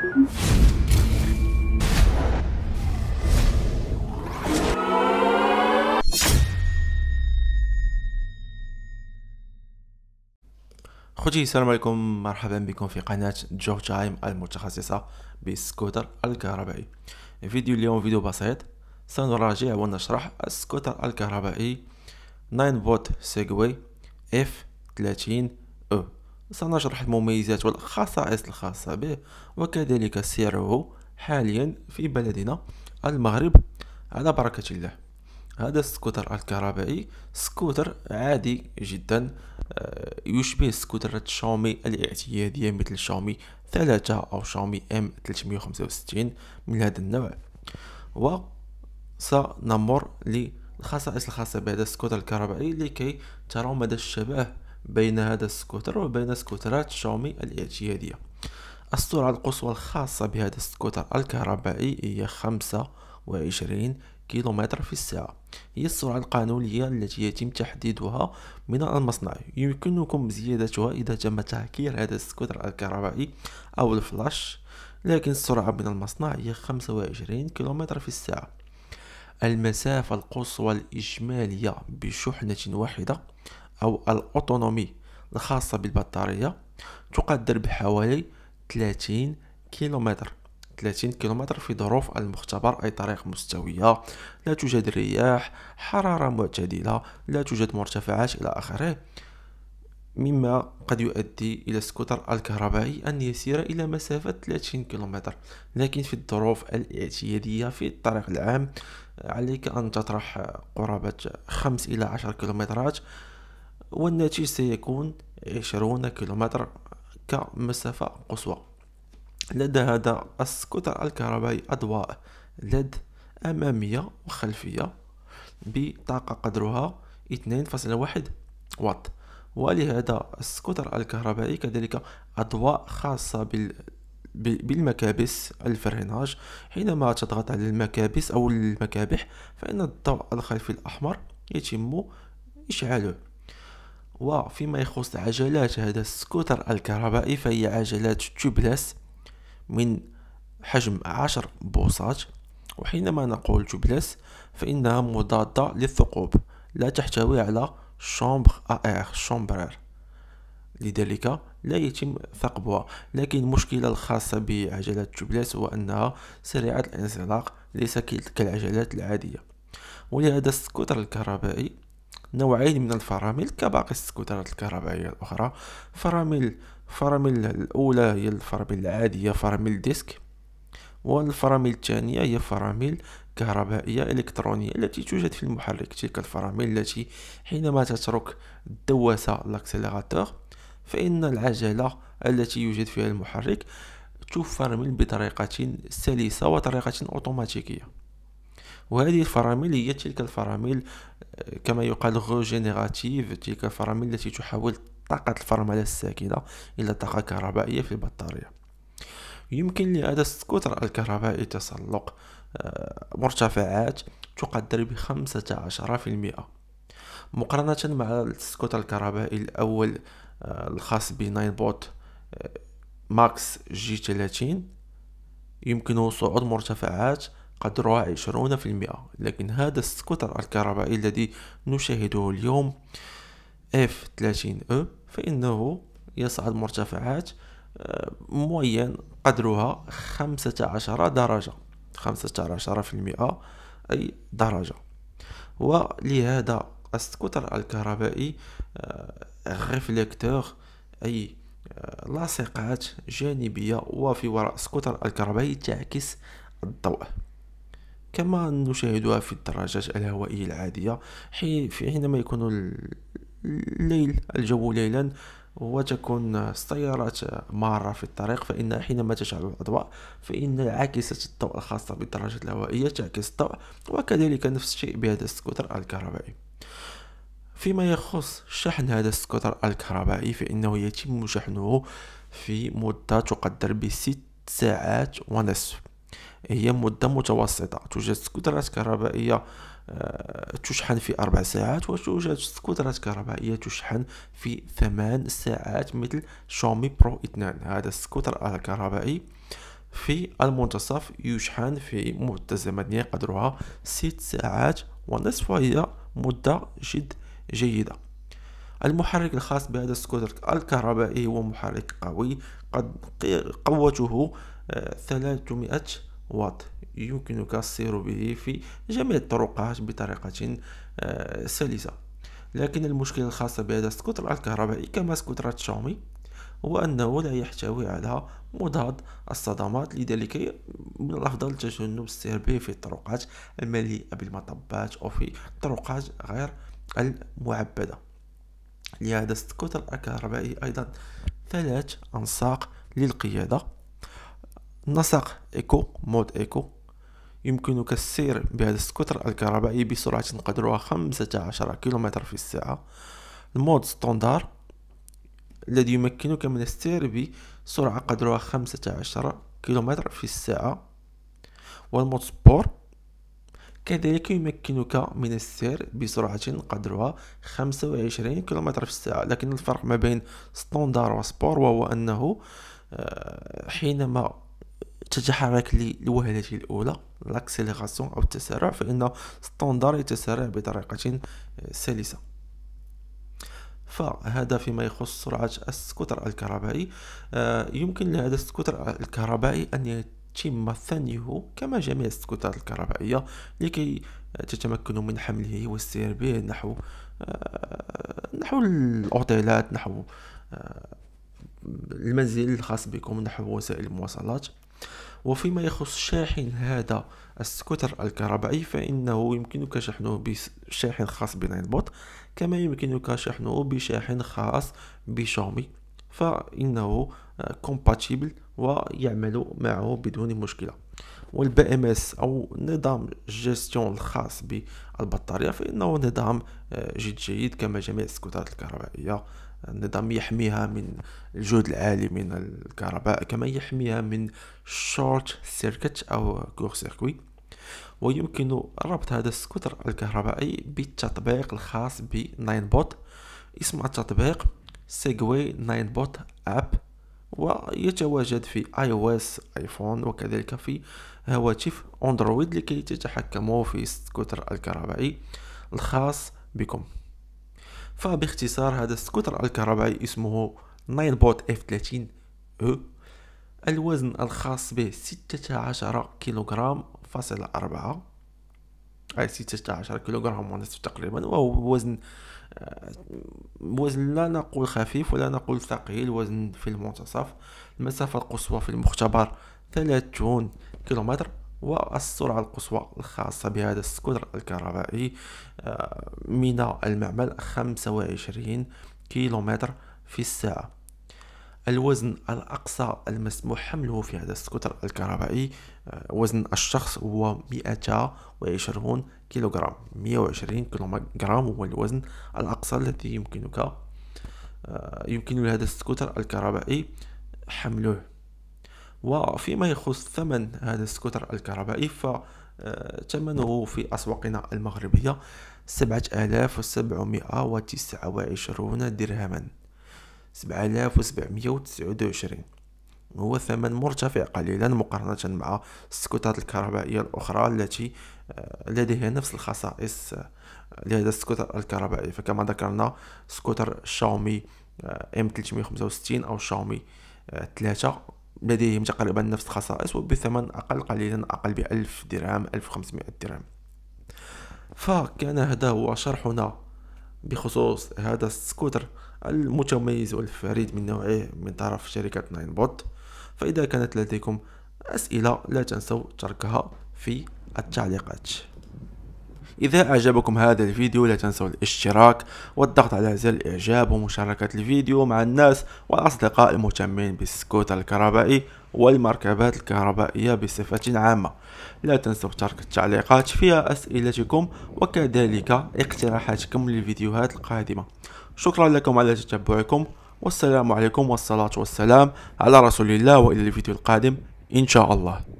خوتي السلام عليكم مرحبا بكم في قناة جو تايم المتخصصة بالسكوتر الكهربائي فيديو اليوم فيديو بسيط سنراجع ونشرح السكوتر الكهربائي 9 فولت سيجوي اف 30 سنشرح المميزات والخصائص الخاصة به وكذلك سعره حاليا في بلدنا المغرب على بركة الله هذا السكوتر الكهربائي سكوتر عادي جدا آه، يشبه سكوترات شاومي الاعتيادية مثل شاومي 3 أو شاومي ام 365 من هذا النوع وسنمر للخصائص الخاصة بهذا السكوتر الكهربائي لكي تروا مدى الشبه بين هذا السكوتر وبين سكوترات شاومي الاعتيادية السرعة القصوى الخاصة بهذا السكوتر الكهربائي هي خمسة كيلومتر في الساعة هي السرعة القانونية التي يتم تحديدها من المصنع يمكنكم زيادتها إذا تم تهكير هذا السكوتر الكهربائي أو الفلاش لكن السرعة من المصنع هي 25 كيلومتر في الساعة المسافة القصوى الإجمالية بشحنة واحدة أو الأوتونومي الخاصة بالبطارية تقدر بحوالي 30 كيلومتر 30 كيلومتر في ظروف المختبر أي طريق مستوية لا توجد رياح حرارة معتدلة لا توجد مرتفعات إلى آخره مما قد يؤدي إلى السكوتر الكهربائي أن يسير إلى مسافة 30 كيلومتر لكن في الظروف الاعتيادية في الطريق العام عليك أن تطرح قرابة 5 إلى 10 كيلومترات والناتج سيكون عشرون كيلومتر كمسافة قصوى لدى هذا السكوتر الكهربائي أضواء لد أمامية وخلفية بطاقة قدرها 2.1 واط ولهذا السكوتر الكهربائي كذلك أضواء خاصة بال بالمكابس الفريناج حينما تضغط على المكابس أو المكابح فإن الضوء الخلفي الأحمر يتم إشعاله وفيما يخص عجلات هذا السكوتر الكهربائي فهي عجلات تيوبلاس من حجم عشر بوصات وحينما نقول تيوبلاس فإنها مضادة للثقوب لا تحتوي على شومبر اير شامبرير لذلك لا يتم ثقبها لكن المشكلة الخاصة بعجلات تيوبلاس هو أنها سريعة الانزلاق ليس كالعجلات العادية ولهذا السكوتر الكهربائي نوعين من الفرامل كباقي السكوترات الكهربائية الأخرى فرامل الفرامل الأولى هي الفرامل العادية فرامل ديسك والفرامل الثانية هي فرامل كهربائية إلكترونية التي توجد في المحرك تلك الفرامل التي حينما تترك الدواسة الأكسليراتور فإن العجلة التي يوجد فيها المحرك تفرمل بطريقة سلسة وطريقة أوتوماتيكية وهذه الفرامل هي تلك الفرامل كما يقال غوجينيراتيف تلك الفرامل التي تحول طاقة الفرملة الساكنة إلى طاقة كهربائية في البطارية يمكن لهذا السكوتر الكهربائي تسلق آه، مرتفعات تقدر بخمسة عشر في المئة مقارنة مع السكوتر الكهربائي الأول آه، الخاص بناين بوت آه، ماكس جي 30 يمكنه صعود مرتفعات قدرها 20% لكن هذا السكوتر الكهربائي الذي نشاهده اليوم اف 30 او فانه يصعد مرتفعات آه، معين قدرها 15 درجة 15% أي درجة ولهذا السكوتر الكهربائي آه، ريفليكتور أي آه، لاصقات جانبية وفي وراء السكوتر الكهربائي تعكس الضوء كما نشاهدها في الدراجات الهوائية العادية حينما يكون الليل الجو ليلا وتكون السيارات مارة في الطريق فإن حينما تشعل الأضواء فإن عاكسة الضوء الخاصة بالدراجات الهوائية تعكس الضوء وكذلك نفس الشيء بهذا السكوتر الكهربائي فيما يخص شحن هذا السكوتر الكهربائي فإنه يتم شحنه في مدة تقدر بست ساعات ونصف هي مدة متوسطة توجد سكوترات كهربائية آه، تشحن في أربع ساعات وتوجد سكوترات كهربائية تشحن في ثمان ساعات مثل شاومي برو 2 هذا السكوتر الكهربائي في المنتصف يشحن في مدة زمنية قدرها ست ساعات ونصف وهي مدة جد جيدة المحرك الخاص بهذا السكوتر الكهربائي هو محرك قوي قد قوته 300 واط يمكنك السير به في جميع الطرقات بطريقة آه، سلسة لكن المشكلة الخاصة بهذا السكوتر الكهربائي كما سكوترات شاومي هو أنه لا يحتوي على مضاد الصدمات لذلك من الأفضل تجنب السير به في الطرقات المليئة بالمطبات أو في الطرقات غير المعبدة لهذا السكوتر الكهربائي أيضا ثلاث أنساق للقيادة نسق إيكو مود إيكو يمكنك السير بهذا السكوتر الكهربائي بسرعة خمسة 15 كيلومتر في الساعة المود ستوندار الذي يمكنك من السير بسرعة قدرها 15 كيلومتر في الساعة والمود سبور كذلك يمكنك من السير بسرعة قدرها 25 كيلومتر في الساعة لكن الفرق ما بين ستوندار وسبور وهو أنه آه، حينما تتحرك لي لوهلته الاولى لاكسيليغاسيون او التسارع فان ستاندر يتسارع بطريقه آه، سلسه فهذا فيما يخص سرعه السكوتر الكهربائي آه، يمكن لهذا السكوتر الكهربائي ان يتم ثنيه كما جميع السكوترات الكهربائيه لكي تتمكن من حمله والسير به نحو آه، نحو الاوتيلات نحو المنزل الخاص بكم نحو وسائل المواصلات وفيما يخص شاحن هذا السكوتر الكهربائي فإنه يمكنك شحنه بشاحن خاص بنينبوت كما يمكنك شحنه بشاحن خاص بشاومي فإنه كومباتيبل آه، ويعمل معه بدون مشكلة والبي ام اس او نظام جيستيون الخاص بالبطاريه فانه نظام آه، جد جيد كما جميع السكوترات الكهربائيه النظام يحميها من الجهد العالي من الكهرباء كما يحميها من شورت سيركت او كور سيركوي ويمكن ربط هذا السكوتر الكهربائي بالتطبيق الخاص ب بوت اسم التطبيق سيجوي 9 بوت اب ويتواجد في اي او اس ايفون وكذلك في هواتف اندرويد لكي تتحكموا في السكوتر الكهربائي الخاص بكم فباختصار هذا السكوتر الكهربائي اسمه بوت اف 30 او الوزن الخاص به 16 كيلوغرام فاصل أربعة أي 16 كيلوغرام ونصف تقريبا وهو وزن آه، وزن لا نقول خفيف ولا نقول ثقيل وزن في المنتصف المسافة القصوى في المختبر 30 كيلومتر والسرعة القصوى الخاصة بهذا السكوتر الكهربائي آه، من المعمل 25 كيلومتر في الساعة الوزن الأقصى المسموح حمله في هذا السكوتر الكهربائي آه، وزن الشخص هو 120 كيلوغرام 120 كيلوغرام هو الوزن الأقصى الذي يمكنك آه، يمكن لهذا السكوتر الكهربائي حمله وفيما يخص ثمن هذا السكوتر الكهربائي ثمنه في أسواقنا المغربية سبعة آلاف درهما سبعة آلاف هو ثمن مرتفع قليلا مقارنة مع السكوتات الكهربائية الأخرى التي آه، لديها نفس الخصائص آه، لهذا السكوتر الكهربائي فكما ذكرنا سكوتر شاومي ام آه، 365 او شاومي 3 لديهم تقريبا نفس الخصائص وبثمن أقل قليلا أقل بألف درهم ألف وخمسمائة درهم فكان هذا هو شرحنا بخصوص هذا السكوتر المتميز والفريد من نوعه من طرف شركة ناين بوت فإذا كانت لديكم أسئلة لا تنسوا تركها في التعليقات إذا أعجبكم هذا الفيديو لا تنسوا الاشتراك والضغط على زر الإعجاب ومشاركة الفيديو مع الناس والأصدقاء المهتمين بالسكوتر الكهربائي والمركبات الكهربائية بصفة عامة لا تنسوا ترك التعليقات فيها أسئلتكم وكذلك اقتراحاتكم للفيديوهات القادمة شكرا لكم على تتبعكم والسلام عليكم والصلاة والسلام على رسول الله وإلى الفيديو القادم إن شاء الله